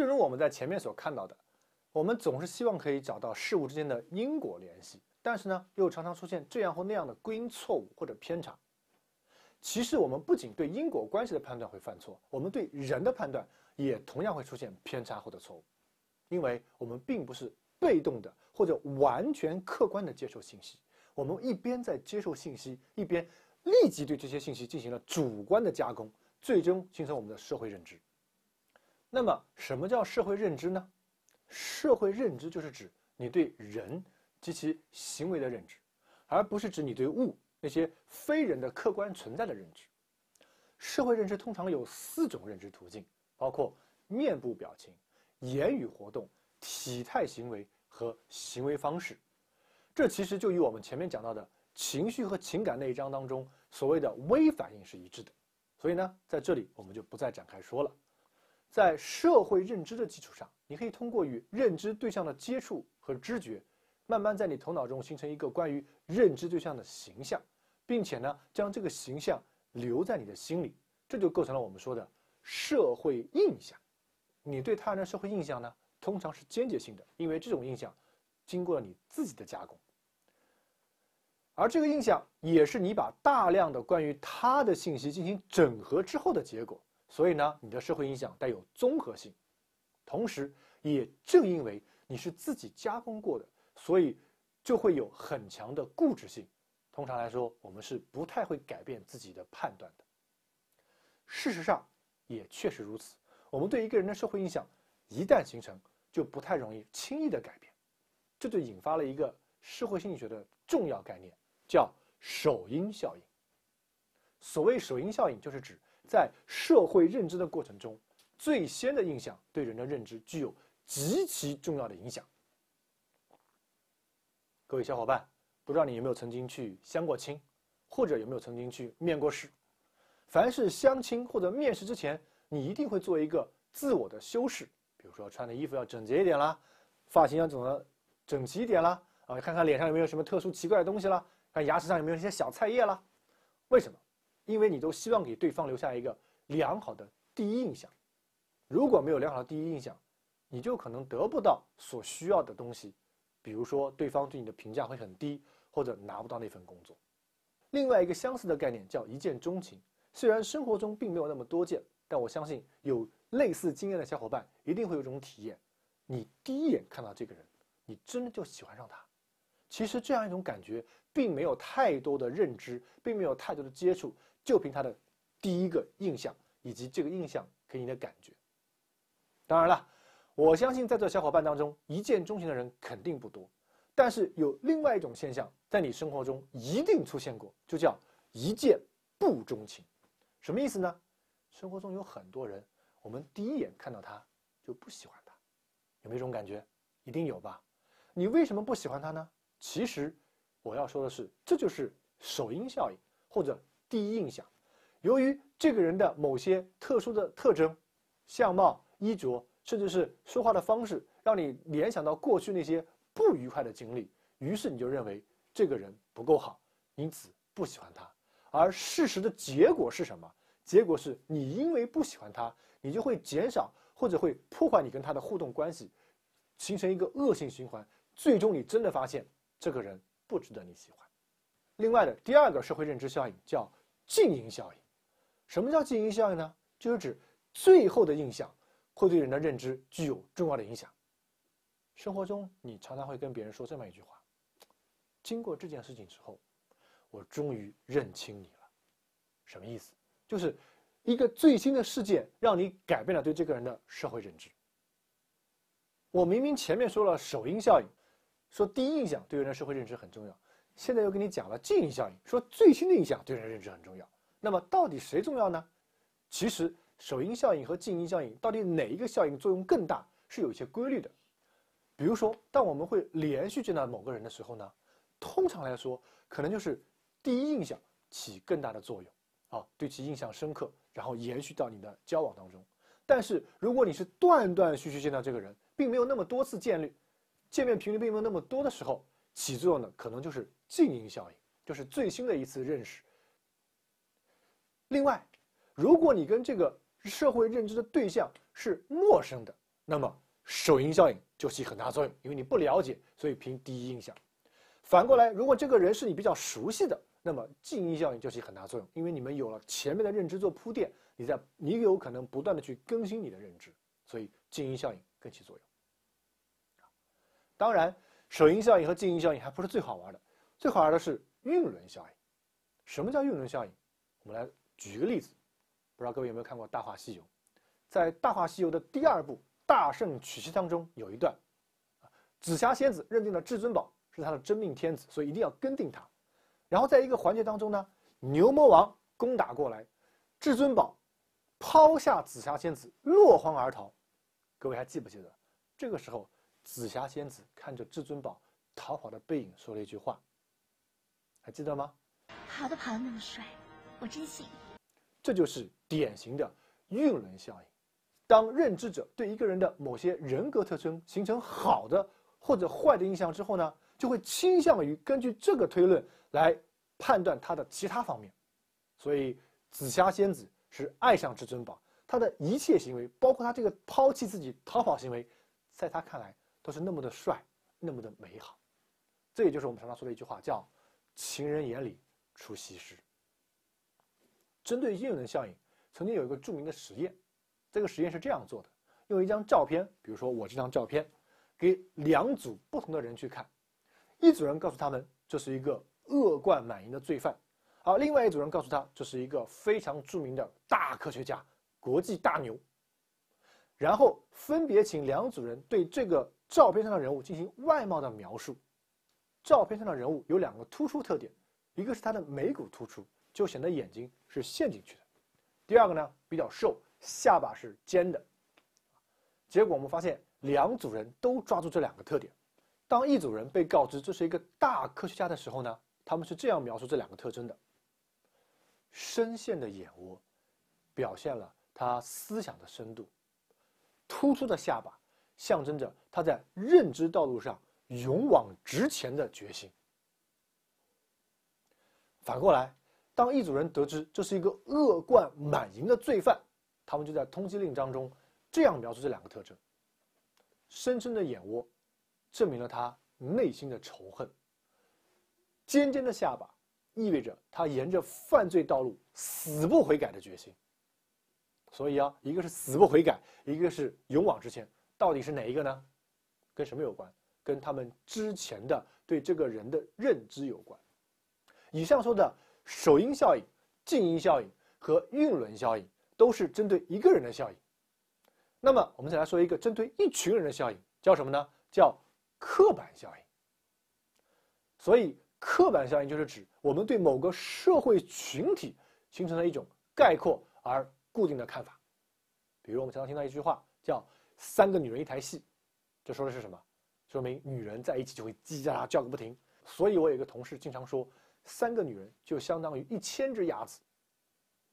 正如我们在前面所看到的，我们总是希望可以找到事物之间的因果联系，但是呢，又常常出现这样或那样的归因错误或者偏差。其实，我们不仅对因果关系的判断会犯错，我们对人的判断也同样会出现偏差或者错误。因为我们并不是被动的或者完全客观的接受信息，我们一边在接受信息，一边立即对这些信息进行了主观的加工，最终形成我们的社会认知。那么，什么叫社会认知呢？社会认知就是指你对人及其行为的认知，而不是指你对物那些非人的客观存在的认知。社会认知通常有四种认知途径，包括面部表情、言语活动、体态行为和行为方式。这其实就与我们前面讲到的情绪和情感那一章当中所谓的微反应是一致的。所以呢，在这里我们就不再展开说了。在社会认知的基础上，你可以通过与认知对象的接触和知觉，慢慢在你头脑中形成一个关于认知对象的形象，并且呢，将这个形象留在你的心里，这就构成了我们说的社会印象。你对他人的社会印象呢，通常是间接性的，因为这种印象经过了你自己的加工，而这个印象也是你把大量的关于他的信息进行整合之后的结果。所以呢，你的社会影响带有综合性，同时也正因为你是自己加工过的，所以就会有很强的固执性。通常来说，我们是不太会改变自己的判断的。事实上，也确实如此。我们对一个人的社会影响一旦形成，就不太容易轻易的改变。这就引发了一个社会心理学的重要概念，叫首因效应。所谓首因效应，就是指。在社会认知的过程中，最先的印象对人的认知具有极其重要的影响。各位小伙伴，不知道你有没有曾经去相过亲，或者有没有曾经去面过试？凡是相亲或者面试之前，你一定会做一个自我的修饰，比如说穿的衣服要整洁一点啦，发型要整的整齐一点啦，啊，看看脸上有没有什么特殊奇怪的东西啦，看牙齿上有没有一些小菜叶啦。为什么？因为你都希望给对方留下一个良好的第一印象，如果没有良好的第一印象，你就可能得不到所需要的东西，比如说对方对你的评价会很低，或者拿不到那份工作。另外一个相似的概念叫一见钟情，虽然生活中并没有那么多见，但我相信有类似经验的小伙伴一定会有这种体验：你第一眼看到这个人，你真的就喜欢上他。其实这样一种感觉，并没有太多的认知，并没有太多的接触，就凭他的第一个印象，以及这个印象给你的感觉。当然了，我相信在座小伙伴当中，一见钟情的人肯定不多，但是有另外一种现象在你生活中一定出现过，就叫一见不钟情。什么意思呢？生活中有很多人，我们第一眼看到他就不喜欢他，有没有这种感觉？一定有吧？你为什么不喜欢他呢？其实，我要说的是，这就是首因效应或者第一印象。由于这个人的某些特殊的特征、相貌、衣着，甚至是说话的方式，让你联想到过去那些不愉快的经历，于是你就认为这个人不够好，因此不喜欢他。而事实的结果是什么？结果是你因为不喜欢他，你就会减少或者会破坏你跟他的互动关系，形成一个恶性循环。最终，你真的发现。这个人不值得你喜欢。另外的第二个社会认知效应叫“近因效应”。什么叫近因效应呢？就是指最后的印象会对人的认知具有重要的影响。生活中，你常常会跟别人说这么一句话：“经过这件事情之后，我终于认清你了。”什么意思？就是一个最新的事件让你改变了对这个人的社会认知。我明明前面说了首因效应。说第一印象对人的社会认知很重要，现在又跟你讲了近因效应，说最新的印象对人认知很重要。那么到底谁重要呢？其实首因效应和近因效应到底哪一个效应作用更大是有一些规律的。比如说，当我们会连续见到某个人的时候呢，通常来说可能就是第一印象起更大的作用，啊，对其印象深刻，然后延续到你的交往当中。但是如果你是断断续续见到这个人，并没有那么多次见率。界面频率并没有那么多的时候，起作用的可能就是静音效应，就是最新的一次认识。另外，如果你跟这个社会认知的对象是陌生的，那么首因效应就起很大作用，因为你不了解，所以凭第一印象。反过来，如果这个人是你比较熟悉的，那么静音效应就起很大作用，因为你们有了前面的认知做铺垫，你在你有可能不断的去更新你的认知，所以静音效应更起作用。当然，首因效应和近因效应还不是最好玩的，最好玩的是运轮效应。什么叫运轮效应？我们来举一个例子。不知道各位有没有看过《大话西游》？在《大话西游》的第二部《大圣娶妻》当中，有一段，紫霞仙子认定了至尊宝是她的真命天子，所以一定要跟定他。然后在一个环节当中呢，牛魔王攻打过来，至尊宝抛下紫霞仙子，落荒而逃。各位还记不记得？这个时候。紫霞仙子看着至尊宝逃跑的背影，说了一句话：“还记得吗？”跑都跑得那么帅，我真幸运。这就是典型的晕轮效应。当认知者对一个人的某些人格特征形成好的或者坏的印象之后呢，就会倾向于根据这个推论来判断他的其他方面。所以，紫霞仙子是爱上至尊宝，他的一切行为，包括他这个抛弃自己逃跑行为，在他看来。都是那么的帅，那么的美好，这也就是我们常常说的一句话，叫“情人眼里出西施”。针对晕的效应，曾经有一个著名的实验，这个实验是这样做的：用一张照片，比如说我这张照片，给两组不同的人去看，一组人告诉他们这是一个恶贯满盈的罪犯，而另外一组人告诉他这是一个非常著名的大科学家，国际大牛。然后分别请两组人对这个。照片上的人物进行外貌的描述。照片上的人物有两个突出特点，一个是他的眉骨突出，就显得眼睛是陷进去的；第二个呢，比较瘦，下巴是尖的。结果我们发现，两组人都抓住这两个特点。当一组人被告知这是一个大科学家的时候呢，他们是这样描述这两个特征的：深陷的眼窝，表现了他思想的深度；突出的下巴。象征着他在认知道路上勇往直前的决心。反过来，当一组人得知这是一个恶贯满盈的罪犯，他们就在通缉令当中这样描述这两个特征：深深的眼窝，证明了他内心的仇恨；尖尖的下巴，意味着他沿着犯罪道路死不悔改的决心。所以啊，一个是死不悔改，一个是勇往直前。到底是哪一个呢？跟什么有关？跟他们之前的对这个人的认知有关。以上说的首因效应、静因效应和晕轮效应都是针对一个人的效应。那么，我们再来说一个针对一群人的效应，叫什么呢？叫刻板效应。所以，刻板效应就是指我们对某个社会群体形成了一种概括而固定的看法。比如，我们常常听到一句话叫。三个女人一台戏，这说的是什么？说明女人在一起就会叽叽喳喳叫个不停。所以我有一个同事经常说，三个女人就相当于一千只鸭子。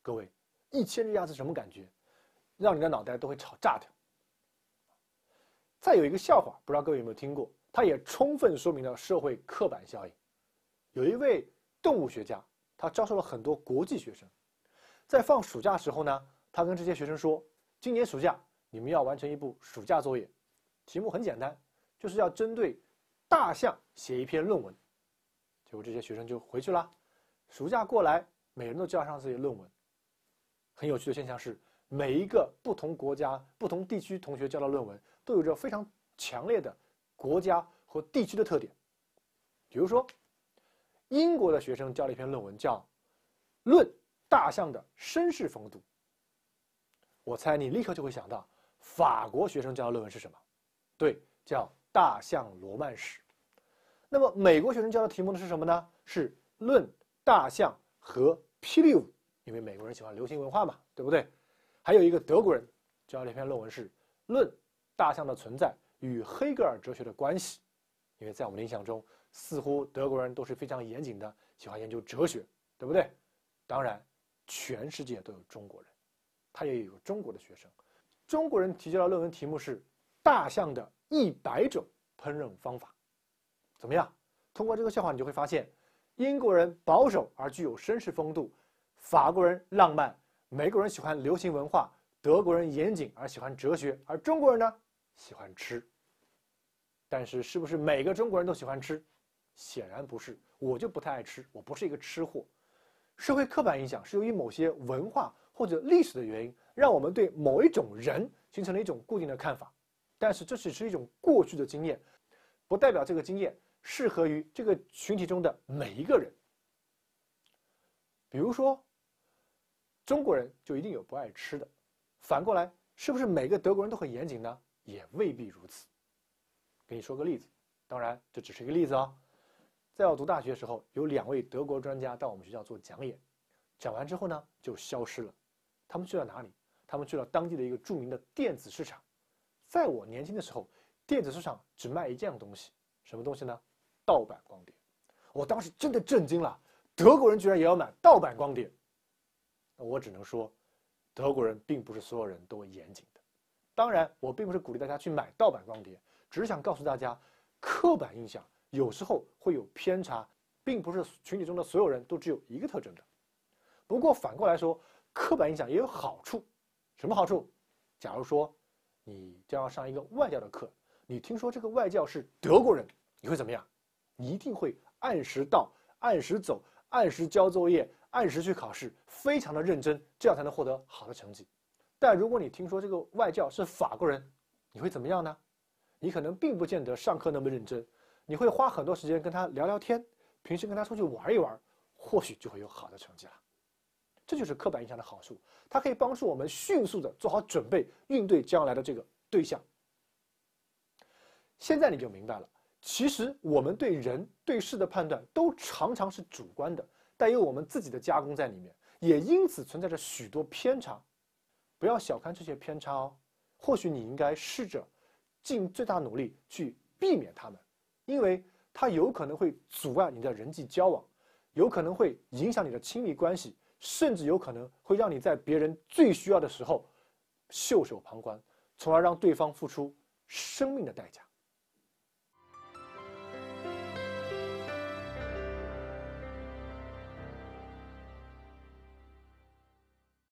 各位，一千只鸭子什么感觉？让你的脑袋都会吵炸掉。再有一个笑话，不知道各位有没有听过？它也充分说明了社会刻板效应。有一位动物学家，他招收了很多国际学生，在放暑假时候呢，他跟这些学生说，今年暑假。你们要完成一部暑假作业，题目很简单，就是要针对大象写一篇论文。结果这些学生就回去了，暑假过来，每人都交上自己的论文。很有趣的现象是，每一个不同国家、不同地区同学交的论文都有着非常强烈的国家和地区的特点。比如说，英国的学生交了一篇论文，叫《论大象的绅士风度》。我猜你立刻就会想到。法国学生交的论文是什么？对，叫《大象罗曼史》。那么美国学生交的题目呢？是什么呢？是《论大象和霹雳舞》，因为美国人喜欢流行文化嘛，对不对？还有一个德国人交的一篇论文是《论大象的存在与黑格尔哲学的关系》，因为在我们的印象中，似乎德国人都是非常严谨的，喜欢研究哲学，对不对？当然，全世界都有中国人，他也有中国的学生。中国人提交的论文题目是“大象的一百种烹饪方法”，怎么样？通过这个笑话，你就会发现，英国人保守而具有绅士风度，法国人浪漫，美国人喜欢流行文化，德国人严谨而喜欢哲学，而中国人呢，喜欢吃。但是，是不是每个中国人都喜欢吃？显然不是，我就不太爱吃，我不是一个吃货。社会刻板印象是由于某些文化。或者历史的原因，让我们对某一种人形成了一种固定的看法，但是这只是一种过去的经验，不代表这个经验适合于这个群体中的每一个人。比如说，中国人就一定有不爱吃的，反过来，是不是每个德国人都很严谨呢？也未必如此。给你说个例子，当然这只是一个例子哦。在我读大学的时候，有两位德国专家到我们学校做讲演，讲完之后呢，就消失了。他们去了哪里？他们去了当地的一个著名的电子市场。在我年轻的时候，电子市场只卖一件东西，什么东西呢？盗版光碟。我当时真的震惊了，德国人居然也要买盗版光碟。我只能说，德国人并不是所有人都严谨的。当然，我并不是鼓励大家去买盗版光碟，只是想告诉大家，刻板印象有时候会有偏差，并不是群体中的所有人都只有一个特征的。不过反过来说。刻板印象也有好处，什么好处？假如说你将要上一个外教的课，你听说这个外教是德国人，你会怎么样？你一定会按时到，按时走，按时交作业，按时去考试，非常的认真，这样才能获得好的成绩。但如果你听说这个外教是法国人，你会怎么样呢？你可能并不见得上课那么认真，你会花很多时间跟他聊聊天，平时跟他出去玩一玩，或许就会有好的成绩了。这就是刻板印象的好处，它可以帮助我们迅速地做好准备，应对将来的这个对象。现在你就明白了，其实我们对人对事的判断都常常是主观的，带有我们自己的加工在里面，也因此存在着许多偏差。不要小看这些偏差哦，或许你应该试着尽最大努力去避免它们，因为它有可能会阻碍你的人际交往，有可能会影响你的亲密关系。甚至有可能会让你在别人最需要的时候袖手旁观，从而让对方付出生命的代价。